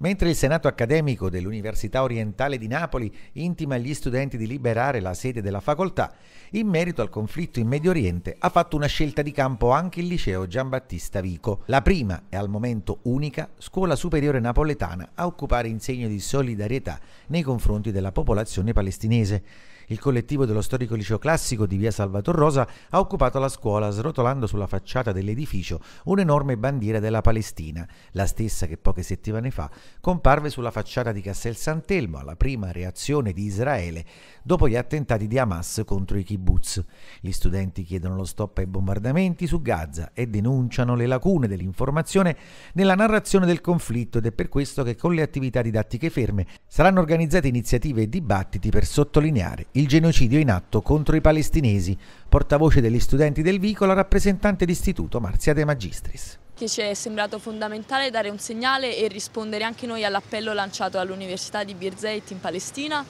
Mentre il Senato accademico dell'Università Orientale di Napoli intima agli studenti di liberare la sede della facoltà, in merito al conflitto in Medio Oriente ha fatto una scelta di campo anche il liceo Giambattista Vico, la prima e al momento unica scuola superiore napoletana a occupare in segno di solidarietà nei confronti della popolazione palestinese. Il collettivo dello storico liceo classico di via Salvator Rosa ha occupato la scuola srotolando sulla facciata dell'edificio un'enorme bandiera della Palestina, la stessa che poche settimane fa comparve sulla facciata di Castel Sant'Elmo alla prima reazione di Israele dopo gli attentati di Hamas contro i kibbutz. Gli studenti chiedono lo stop ai bombardamenti su Gaza e denunciano le lacune dell'informazione nella narrazione del conflitto ed è per questo che con le attività didattiche ferme saranno organizzate iniziative e dibattiti per sottolineare il genocidio in atto contro i palestinesi, portavoce degli studenti del Vicola, rappresentante d'istituto Marzia De Magistris che ci è sembrato fondamentale dare un segnale e rispondere anche noi all'appello lanciato all'Università di Birzeit in Palestina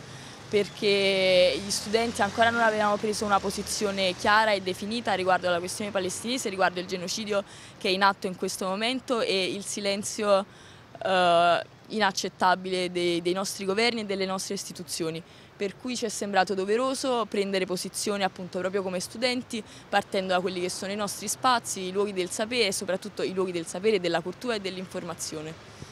perché gli studenti ancora non avevano preso una posizione chiara e definita riguardo alla questione palestinese, riguardo il genocidio che è in atto in questo momento e il silenzio eh, inaccettabile dei, dei, nostri governi e delle nostre istituzioni. Per cui ci è sembrato doveroso prendere posizione appunto proprio come studenti, partendo da quelli che sono i nostri spazi, i luoghi del sapere e soprattutto i luoghi del sapere, della cultura e dell'informazione.